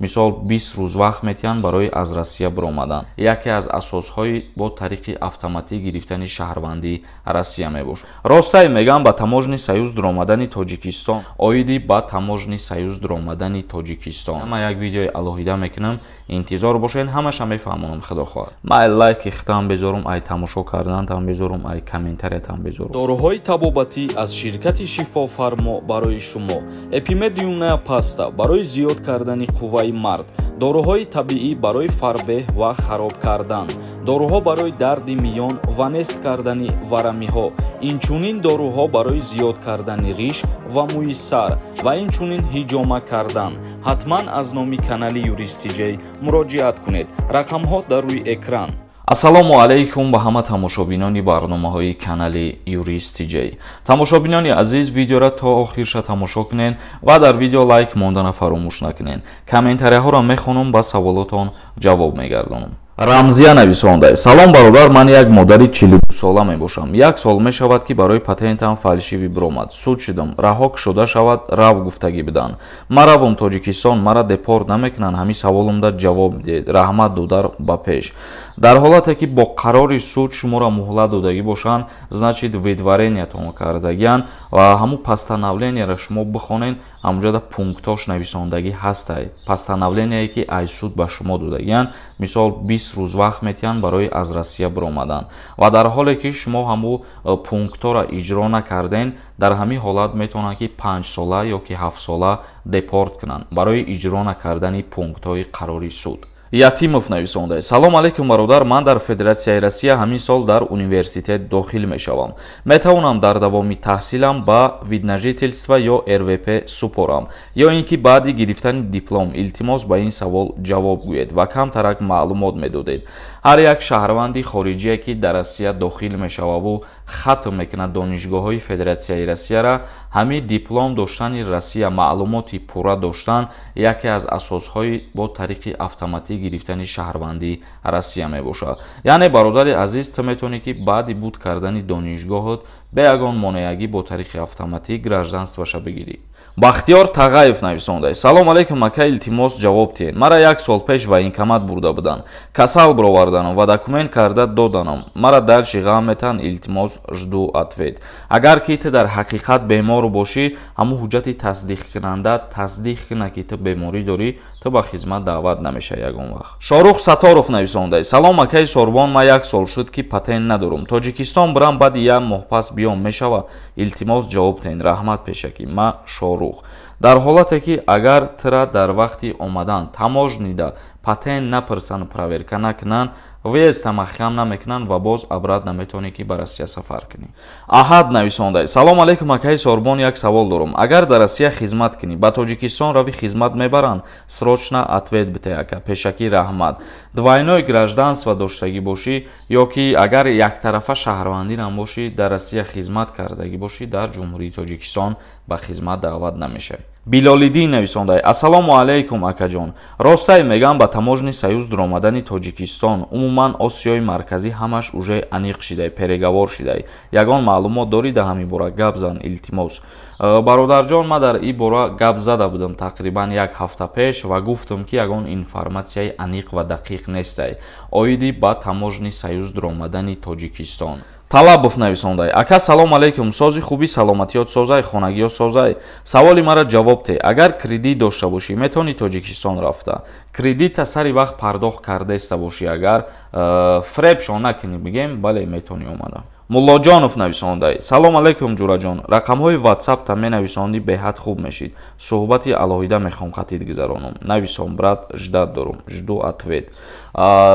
мисол бист рӯз вақт метиҳанд барои аз россия биромадан яке аз асосҳои бо тариқи автоматӣ гирифтани шаҳрвандӣ россия мебошад ростай мегӯям ба таможни союз дуромадани тоҷикистон оиди ба таможни союз дуромадани тоҷикистон ма як видеои алоҳида мекунам интизор бошед ҳамаша мефаҳмонам худо хоҳад май лайк ихтам безорум ай тамошо карданатам безорум ай комментариятам безорум доруҳои табобатӣ аз ширкати шифофармо барои шумо эпимедиумная паста барои зиёд кардани қувва қувваи мард доруҳои табиӣ барои фарбеҳ ва хароб кардан доруҳо барои дарди миён ва нест кардани варамиҳо инчунин доруҳо барои зиёд кардани риш ва муисар ва инчунин ҳиҷома кардан ҳатман аз номи канали юристиҷей муроҷиат кунед рақамҳо дар рӯи экран 0-6-1-2-3-4-5-6-7-8-9-10 ассалому алайкум ба ҳама тамошобинони барномаҳои канали юристи ҷей тамошобинони азиз видеора то охирша тамошо кунед ва дар видео лайк мондана фаромӯш накунед комментарияҳоро мехонум ба саволотон ҷавоб мегардонам рамзия нависондае салом бародар ман як модари чилду сола мебошам як сол мешавад ки барои патентам фалшиви биромад суд шудам раҳок шуда шавад рав гуфтагӣ бидан маравум тоҷикистон мара депорт намекунанд ҳамин саволумда ҷавоб диҳед раҳмат додар ба пеш дар ҳолате ки бо қарори суд шуморо муҳлат додагӣ бошанд значит видварениятон кардагиан ва ҳамун пастановленияро шумо бихонен ҳамуҷада пунктош нависондагӣ ҳастай пастановленияе ки ай суд ба шумо додагиан мисол бист рӯз вақт метиҳанд барои аз россия биромадан ва дар ҳоле ки шумо ҳамун э, пунктҳоро иҷро накардаен дар ҳамин ҳолат метавонанд ки панҷсола ёки ҳафтсола депорт кунанд барои иҷро накардани пунктҳои қарори суд ятимов нависонда салом алайкум бародар ман дар федератсияи россия ҳамин сол дар университет дохил мешавам метавонам дар давоми таҳсилам ба виднажительства ё рвп супорам ё ин ки баъди гирифтани диплом илтимос ба ин савол ҷавоб гӯед ва камтарак маълумот медодед ҳар як шаҳрванди хориҷие ки дар россия дохил мешававу ختم میکنند دانشگاه های فدراسیای روسیه را همین دیپلم داشتن روسیه معلوماتی پورا داشتن یکی از اساس های با طریق автоматی گرفتن شهروندی روسیه میباشد یعنی برادر عزیز تو میتونی که بعد بود کردن دانشگاهت به یگان مانعی با طریق автоматی گرجانست بشه بگیری бахтиёр тағаев нависондаи салом алайкум мака илтимос ҷавоб диҳед мара як сол пеш военкомат бурда буданд касал бироварданам ва документ карда доданам мара дарчи ғаметан илтимос жду атвед агар ки ты дар ҳақиқат бемор бошӣ ҳамун ҳуҷҷати тасдиқкунанда тасдиқ кна ки ты беморӣ дорӣ ты ба хизмат даъват намешавӣ ягон вақт шорух саторов нависондаи салом макаи сорбон ма як сол шуд ки патент надорам тоҷикистон бирам баъди як моҳ пас биём мешава илтимос ҷавоб диҳед раҳмат пешакӣ ма шор рух дар ҳолате ки агар тра дар вақти омадан таможнида патент напрсану проверка накунанд вез тамаҳкам намекунанд ва боз абрад наметавонӣ ки ба россия сафар кунӣ аҳад нависонда салому алайкум акаи сорбон як савол дорум агар дар россия хизмат кунӣ ба тоҷикистон рави хизмат мебаранд срочна атвет битеака пешакӣ раҳмат двойной гражданство доштагӣ бошӣ ё ки агар яктарафа шаҳрвандӣ намбошӣ дар россия хизмат кардагӣ бошӣ дар ҷумҳурии тоҷикистон ба хизмат даъват намешавӣ билолиддин нависондаи ассалому алайкум акаҷон ростай мегам ба таможни союз дуромадани тоҷикистон умуман осиёи марказӣ ҳамаш уже аниқ шидай переговор шидай ягон маълумот дорида ҳамин бора гап зан илтимос э, бародарҷон ма дар и бора гап зада будам тақрибан як ҳафта пеш ва гуфтам ки ягон информатсияи аниқ ва дақиқ нестай оиди ба таможни союз дуромадани тоҷикистон талабов нависондаи ака салом алайкум сози хуби саломатиёт созай хонагиё созай саволи мара ҷавоб те агар кредит дошта бошӣ метавони тоҷикистон рафта кредита сари вақт пардохт кардаста бошӣ агар э, фрепшо накунӣ бигем бале метавони омада муллоҷонов нависондаи салом алайкум ҷураҷон рақамҳои ватсапта менависонӣ беҳад хуб мешид суҳбати алоҳида мехом хатид гузаронум нависон брат ждад дорум жду атвет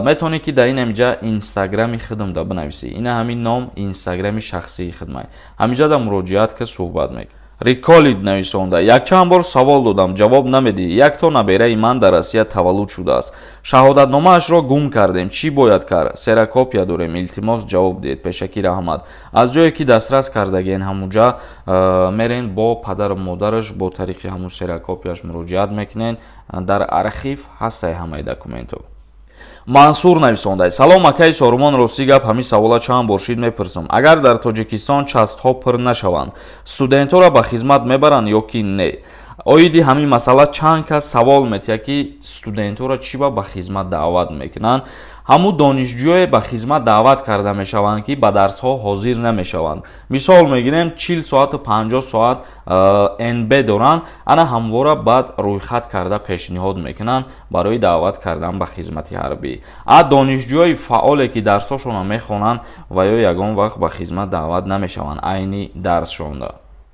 метавонӣ ки дар ин амиҷа инстаграми худамда бинависӣ ина ҳамин ном инстаграми шахсии худмай ҳамиҷа да муроҷиат ка суҳбат мек риколид нависонда якчанд бор савол додам ҷавоб намедӣ як то набераи ман дар россия таваллуд шудааст шаҳодатномаашро гум кардем чӣ бояд кард серокопия дорем илтимос ҷавоб диҳед пешакир аҳмад аз ҷое ки дастрас кардагиен ҳамуҷа э, мерен бо падару модараш бо тариқи ҳамун серокопияш муроҷиат мекунен э, дар архив ҳастай ҳамаи документҳо мансур нависондаи салом акаи сорумон рости гап ҳамин савола чанд бор шид мепурсам агар дар тоҷикистон частҳо пир нашаванд студентҳоро ба хизмат мебаранд ё ки не оиди ҳамин масъала чанд кас савол метиҳад ки студентҳоро чӣ ба ба хизмат даъват мекунанд همو دانشجوی به خدمت دعوت کرده میشوند که به درس ها حاضر نمیشوند مثال میگیریم 40 ساعت و 50 ساعت ان ب دوران انا هموارا بعد روی خط کرده پیشنهاد میکنند برای دعوت کردن به خدمت حربی از دانشجوی فعال که درس هاشون میخوانند و یا یگان وقت به خدمت دعوت نمیشوند عین درس شونده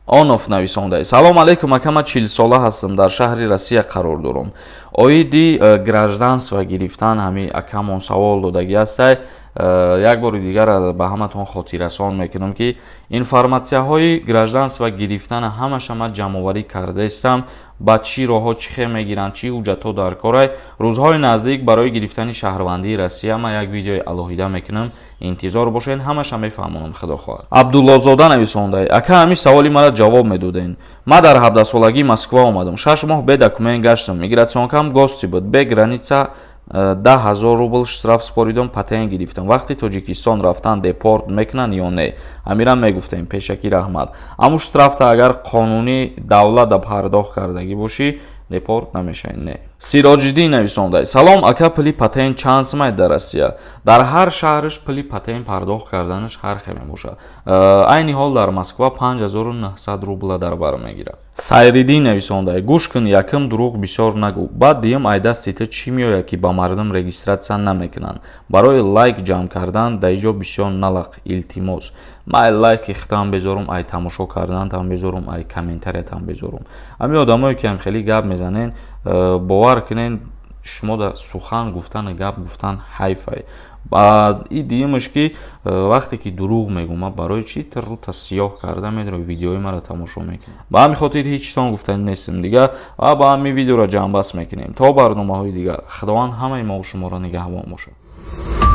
آنوف نویسانده سلام علیکم اکمه چیل ساله هستم در شهر رسیه قرار دارم آیدی گراجدانس و گریفتن همی اکمون سوال دادگی هسته Э, як бори дигар ба ҳаматон хотиррасон мекунам ки информатсияҳои гражданства гирифтана ҳамашама ҷамъоварӣ кардаистам ба чӣ роҳҳо чӣ хе мегиранд чӣ ҳуҷҷатҳо дар корай рӯзҳои наздик барои гирифтани шаҳрвандии россия ман як видеои алоҳида мекунам интизор бошед ҳамаша мефаҳмонам худо хоҳад абдуллозода нависонда ака ҳамин саволи мара ҷавоб медодаед ман дар ҳабдасолагӣ москва омадам шаш моҳ бе документ гаштам миграсионкам гости буд бе граница 10000 рубл штраф споридон патен гирифтан вақти тоҷикистон рафтан депорт мекунанд ё не амиран мегуфтем пешакӣ раҳмат аммо штрафта агар қонуни давлата пардохт кардагӣ бошӣ депорт намешавӣ не, не сироҷиддин нависондаи салом ака пули патен чанд сима дар россия дар ҳар шаҳриш пули патен пардохт карданаш ҳар хел мебошад э, айни ҳол дар москва 5900 рубла дар бар мегирад сайриддин нависондаи гӯш кун якм дурӯғ бисёр нагӯ баъд дуюм айдасти ти чӣ меоя ки ба мардум регистратсия намекунанд барои лайк ҷамъ кардан да иҷо бисёр налақ илтимос май лайки хитам безорум ай тамошо карданатам безорум ай комментариятам безорум ҳамин одамое ки ҳамхели гап мезанен Э, бовар кунен шумо дар сухан гуфтани гап гуфтан ҳайфае и дуюмаш ки э, вақте ки дурӯғ мегӯ ма барои чи трута сиёҳ карда медро видеои маро тамошо мекунем ба ҳамин хотир ҳечитон гуфтан нестем дигар ва ба ҳамин видеора ҷамъбаст мекунем то барномаҳои дигар худованд ҳамаи мову шуморо нигаҳбон бошад